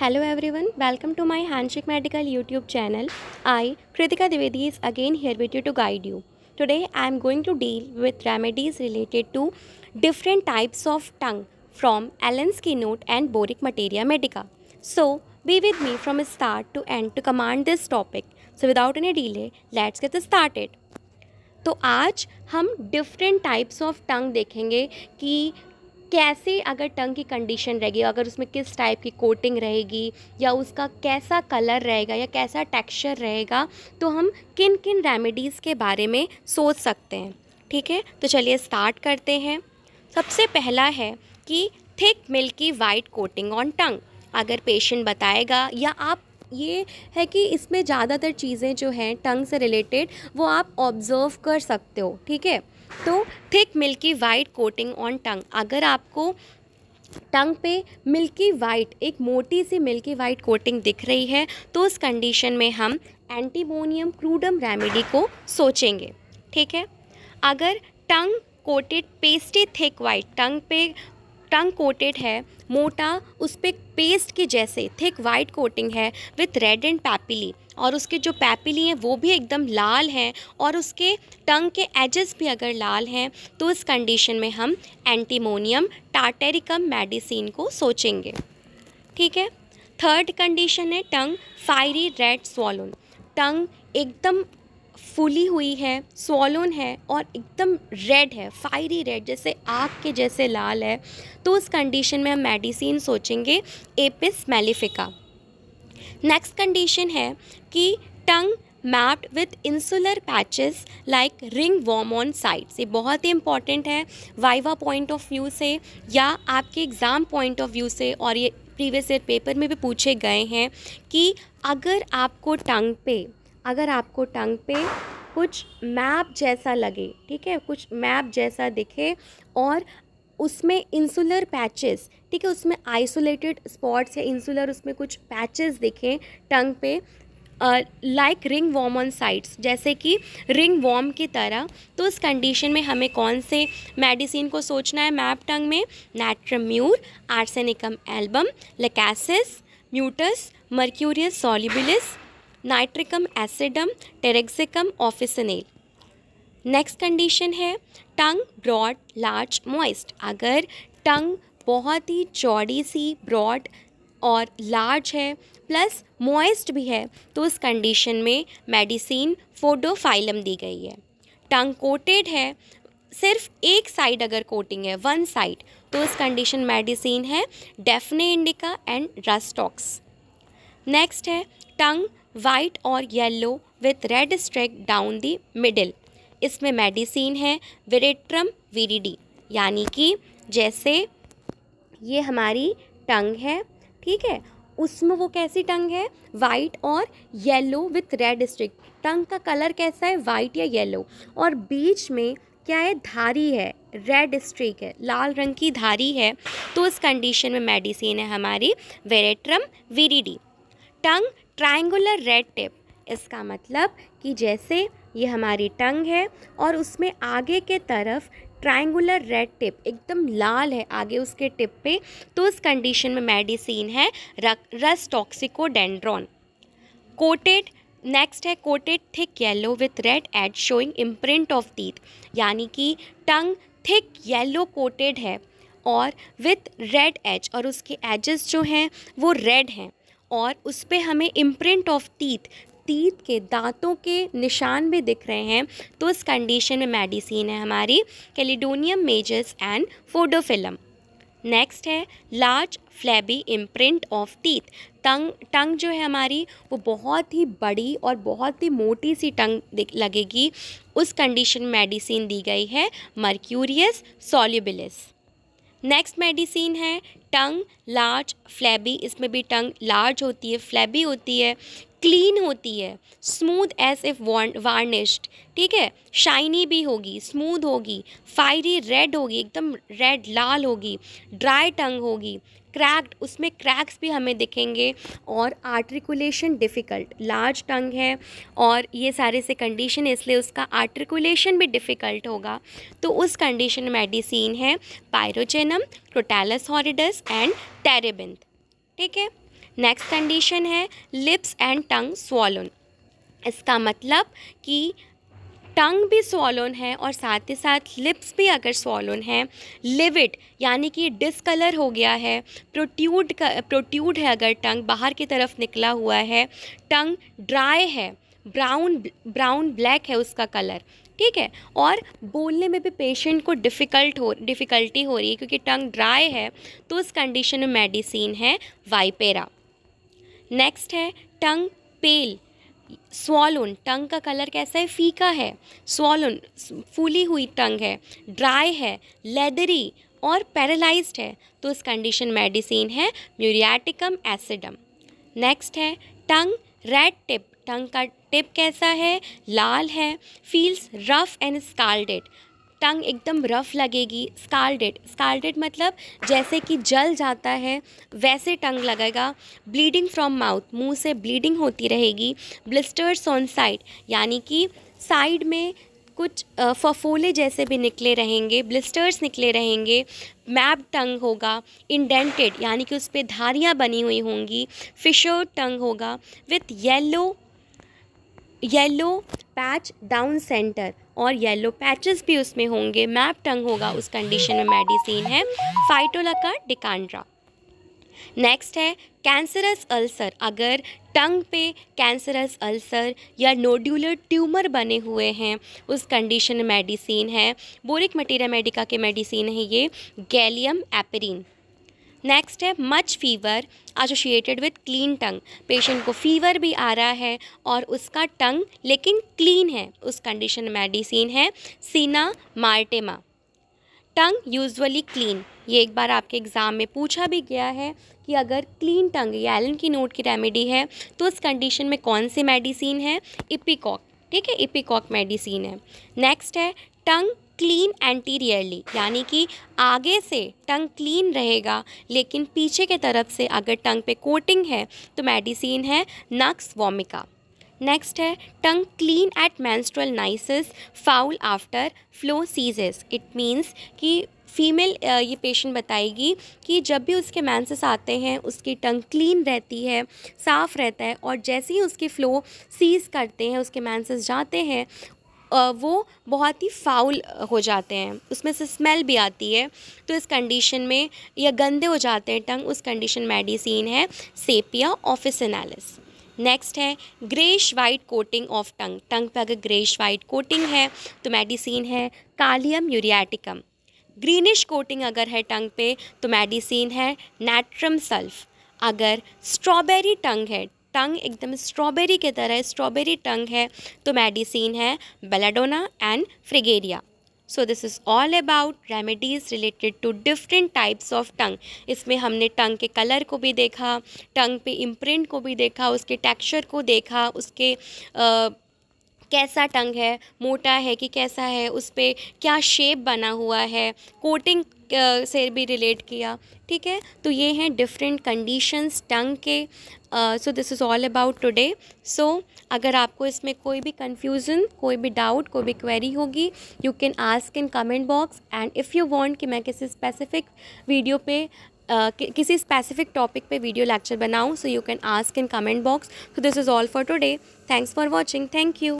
hello everyone welcome to my handshake medical YouTube channel I Kritika Dwivedi is again here with you to guide you today I am going to deal with remedies related to different types of tongue from Allen's key note and Boericke materia medica so be with me from start to end to command this topic so without any delay let's get started तो आज हम different types of टंग देखेंगे कि कैसे अगर टंग की condition रहेगी अगर उसमें किस टाइप की कोटिंग रहेगी या उसका कैसा कलर रहेगा या कैसा टेक्सचर रहेगा तो हम किन किन रेमेडीज़ के बारे में सोच सकते हैं ठीक है तो चलिए स्टार्ट करते हैं सबसे पहला है कि thick milky white coating on tongue अगर पेशेंट बताएगा या आप ये है कि इसमें ज़्यादातर चीज़ें जो हैं टंग से रिलेटेड वो आप ऑब्ज़र्व कर सकते हो ठीक है तो thick milky white coating on tongue अगर आपको टंग पे मिल्की वाइट एक मोटी सी मिल्की वाइट कोटिंग दिख रही है तो उस कंडीशन में हम एंटीमोनियम क्रूडम रेमेडी को सोचेंगे ठीक है अगर tongue coated pasty thick white tongue पे टंग कोटेड है मोटा उस पर पे पेस्ट के जैसे थिक वाइट कोटिंग है विथ रेड एंड पैपिली और उसके जो पैपिली हैं वो भी एकदम लाल हैं और उसके टंग के एजेस भी अगर लाल हैं तो इस कंडीशन में हम एंटीमोनियम टाटेरिकम मेडिसिन को सोचेंगे ठीक है थर्ड कंडीशन है टंग फायरी रेड स्वॉलोन टंग एकदम फूली हुई है स्वॉलोन है और एकदम रेड है फायरी रेड जैसे आग के जैसे लाल है तो उस कंडीशन में हम मेडिसिन सोचेंगे एपिस मेलिफिका नेक्स्ट कंडीशन है कि tongue mapped with insular patches like ringworm on sides ये बहुत ही इंपॉर्टेंट है वाइवा पॉइंट ऑफ व्यू से या आपके एग्ज़ाम पॉइंट ऑफ व्यू से और ये प्रीवियस ईयर पेपर में भी पूछे गए हैं कि अगर आपको टंग पे अगर आपको टंग पे कुछ मैप जैसा लगे ठीक है कुछ मैप जैसा दिखे और उसमें इंसुलर पैचेस ठीक है उसमें आइसोलेटेड स्पॉट्स या इंसुलर उसमें कुछ पैचेस दिखें टंग पे like ringworm on sides जैसे कि रिंग वॉम की तरह तो उस कंडीशन में हमें कौन से मेडिसिन को सोचना है मैप टंग में natrum mur arsenicum album lachesis mutus mercurius solubilis nitricum acidum taraxacum officinale next condition है टंग ब्रॉड लार्ज मॉइस्ट अगर टंग बहुत ही चौड़ी सी ब्रॉड और लार्ज है प्लस मॉइस्ट भी है तो उस कंडीशन में मेडिसिन फोडोफाइलम दी गई है टंग कोटेड है सिर्फ एक साइड अगर कोटिंग है वन साइड तो उस कंडीशन मेडिसिन है daphne indica and rhus tox next है टंग वाइट और yellow with red streak down the middle इसमें मेडिसिन है वेरेट्रम वीरिडी यानी कि जैसे ये हमारी टंग है ठीक है उसमें वो कैसी टंग है वाइट और yellow with red streak tongue का कलर कैसा है वाइट या येलो और बीच में क्या है धारी है रेड स्ट्रिक है लाल रंग की धारी है तो इस कंडीशन में मेडिसिन है हमारी veratrum viride tongue triangular red tip इसका मतलब कि जैसे ये हमारी टंग है और उसमें आगे के तरफ ट्राइंगुलर रेड टिप एकदम लाल है आगे उसके टिप पे तो उस कंडीशन में मेडिसिन है रस टॉक्सिकोडेंड्रॉन कोटेड नेक्स्ट है coated thick yellow with red edge showing imprint of teeth यानी कि टंग थिक येलो कोटेड है और विथ रेड एज और उसके एजेस जो हैं वो रेड हैं और उस पर हमें इम्प्रिंट ऑफ टीथ तीत के दांतों के निशान भी दिख रहे हैं तो इस कंडीशन में मेडिसिन है हमारी chelidonium majus and podophyllum next है large flabby imprint of teeth tongue tongue जो है हमारी वो बहुत ही बड़ी और बहुत ही मोटी सी टंग लगेगी उस कंडीशन मेडिसिन दी गई है मर्क्यूरियस सॉल्यूबिलिस नेक्स्ट मेडिसिन है टंग लार्ज फ्लैबी इसमें भी टंग लार्ज होती है फ्लैबी होती है क्लीन होती है स्मूथ एज इफ वार्निश्ड ठीक है शाइनी भी होगी स्मूथ होगी फायरी रेड होगी एकदम रेड लाल होगी ड्राई टंग होगी क्रैक्ड उसमें क्रैक्स भी हमें दिखेंगे और आर्टिकुलेशन डिफ़िकल्ट लार्ज टंग है और ये सारे से कंडीशन इसलिए उसका आर्टिकुलेशन भी डिफ़िकल्ट होगा तो उस कंडीशन मेडिसिन है pyrogenium crotalus horridus and terebinth ठीक है नेक्स्ट कंडीशन है लिप्स एंड टंग स्वॉलन इसका मतलब कि टंग भी स्वॉलन है और साथ ही साथ लिप्स भी अगर स्वॉलन है लिविड यानी कि डिसकलर हो गया है प्रोट्यूड प्रोट्यूड है अगर टंग बाहर की तरफ निकला हुआ है टंग ड्राई है ब्राउन ब्राउन ब्लैक है उसका कलर ठीक है और बोलने में भी पेशेंट को डिफ़िकल्ट हो डिफ़िकल्टी हो रही है क्योंकि टंग ड्राई है तो उस कंडीशन में मेडिसिन है वाइपेरा नेक्स्ट है टंग पेल स्वालून टंग का कलर कैसा है फीका है स्वालून फूली हुई टंग है ड्राई है लेदरी और पैरालाइज्ड है तो इस कंडीशन मेडिसिन है म्यूरियाटिकम एसिडम नेक्स्ट है टंग रेड टिप टंग का टिप कैसा है लाल है feels rough and scalded tongue एकदम रफ़ लगेगी स्कार्डेड स्कार्डेड मतलब जैसे कि जल जाता है वैसे टंग लगेगा ब्लीडिंग फ्रॉम माउथ मुंह से ब्लीडिंग होती रहेगी ब्लिस्टर्स ऑन साइड यानी कि साइड में कुछ फफोले जैसे भी निकले रहेंगे ब्लिस्टर्स निकले रहेंगे मैप टंग होगा इंडेंटेड यानी कि उस पर धारियाँ बनी हुई होंगी फिशर टंग होगा with yellow yellow patch down centre और येलो पैचेस भी उसमें होंगे मैप टंग होगा उस कंडीशन में मेडिसिन है फाइटोला का डिकांड्रा नेक्स्ट है कैंसरस अल्सर अगर टंग पे कैंसरस अल्सर या नोड्यूलर ट्यूमर बने हुए हैं उस कंडीशन में मेडिसिन है बोरिक मटेरिया मेडिका के मेडिसिन है ये गैलियम एपरिन नेक्स्ट है much fever associated with clean tongue patient को फीवर भी आ रहा है और उसका टंग लेकिन क्लीन है उस कंडीशन मेडिसिन है सीना मार्टेमा टंग यूजुअली क्लीन ये एक बार आपके एग्ज़ाम में पूछा भी गया है कि अगर क्लीन टंग या एलन की नोट की रेमेडी है तो उस कंडीशन में कौन सी मेडिसिन है इपिकॉक ठीक है इपिकॉक मेडिसिन है नेक्स्ट है टंग क्लीन एंटीरियरली यानी कि आगे से टंग क्लीन रहेगा लेकिन पीछे के तरफ से अगर टंग पे कोटिंग है तो मेडिसिन है नक्स वॉमिका नेक्स्ट है tongue clean at menstrual nisus foul after flow ceases it means कि फीमेल ये पेशेंट बताएगी कि जब भी उसके मैंसेस आते हैं उसकी टंग क्लीन रहती है साफ़ रहता है और जैसे ही उसके फ्लो सीज करते हैं उसके मैंसेस जाते हैं वो बहुत ही फाउल हो जाते हैं उसमें से स्मेल भी आती है तो इस कंडीशन में या गंदे हो जाते हैं टंग उस कंडीशन मेडिसिन है सेपिया ऑफिसनालिस नेक्स्ट है greyish white coating of tongue tongue पे अगर ग्रेश वाइट कोटिंग है तो मेडिसिन है कालियम यूरियाटिकम ग्रीनिश कोटिंग अगर है टंग पे तो मेडिसिन है नेट्रम सल्फ़ अगर स्ट्रॉबेरी टंग है टंग एकदम स्ट्रॉबेरी की तरह स्ट्रॉबेरी टंग है तो मेडिसिन है belladonna and fragaria so this is all about remedies related to different types of tongue इसमें हमने टंग के कलर को भी देखा टंग पे इम्प्रिंट को भी देखा उसके टेक्सचर को देखा उसके आ, कैसा टंग है मोटा है कि कैसा है उस पर क्या शेप बना हुआ है कोटिंग से भी रिलेट किया ठीक है तो ये हैं डिफरेंट कंडीशंस टंग के so this is all about today so अगर आपको इसमें कोई भी कन्फ्यूज़न कोई भी डाउट कोई भी क्वेरी होगी you can ask in comment box and if you want कि मैं किसी स्पेसिफिक वीडियो पे Uh, कि, किसी स्पेसिफिक टॉपिक पे वीडियो लेक्चर बनाऊं so you can ask in comment box so this is all for today thanks for watching thank you